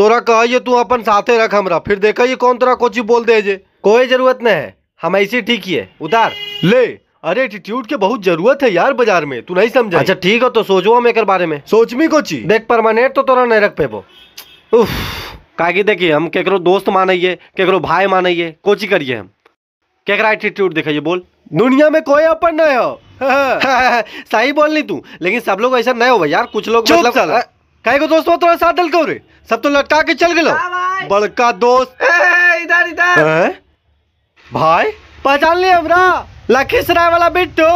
तोरा कह तू अपन साथे रख हमरा फिर देखा ये कौन तोरा कोची बोल दे जे कोई जरूरत नहीं है हम ऐसे ठीक है उतार ले अरे एटीट्यूड के बहुत जरूरत है यार बाजार में तू नहीं समझा अच्छा ठीक है तो सोचो हम एक बारे में सोच में कोची देख परमानेंट तो तोरा नहीं रख पेबो उफ काकी देखिए हम केकरो दोस्त मानिए केकरो भाई मानिए कोची करिए हम केकरा एटीट्यूड दिखाइए बोल दुनिया में कोई अपन नहीं हो सही बोल नहीं तू लेकिन सब लोग ऐसा नहीं हो यार कुछ लोग मतलब कहे को दोस्तों थोड़ा साथ दल करो रे सब तो लटका के चल गए हाँ बड़का दोस्त इधर इधर भाई पहचान लिया हमरा लखीसराय वाला बिट्टू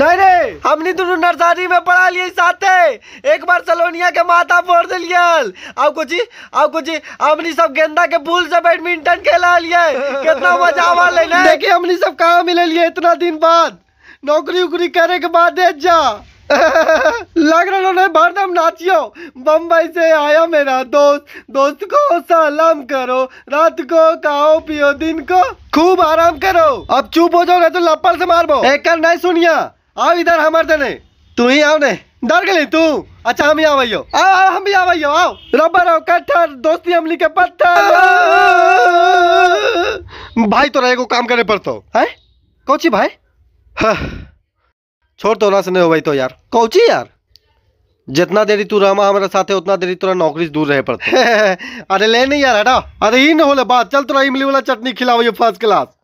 नहीं रे हमने दोनों नर्सरी में पढ़ा लिए साथे एक बार सलोनिया के माता फोड़ दिल गल अब कुछ अब कुछ हमने सब गेंदा के फूल से बैडमिंटन खेला लिए कितना मजा आवा ले देखिए हमने सब कहा मिले लिए इतना दिन बाद नौकरी उकरी करे के बाद दे जा लग रहा साथियों बम्बई से आया मेरा दोस्त दोस्त को सलाम करो रात को खाओ पियो दिन को खूब आराम करो अब चुप हो जाओ नहीं तो लपड़ से मारबो एक नहीं सुनिया आओ इधर हमारे देने तू ही आओ ने डर गए तू अच्छा हम ही आवैयो आओ आओ हम भी आवैयो आओ रबर आओ कट्ठर दोस्ती अमली के पत्थर भाई तो रहे को काम करे पड़तो है कौची भाई छोड़ तो ना सुने हो भाई तो यार कौची यार जितना देरी तू रहा हमारे साथ है उतना देरी तुरा नौकरी से दूर रहे पड़ता अरे ले नहीं यार हटा अरे ही न हो बात चल तुरा इमली वाला चटनी खिलाओ ये फर्स्ट क्लास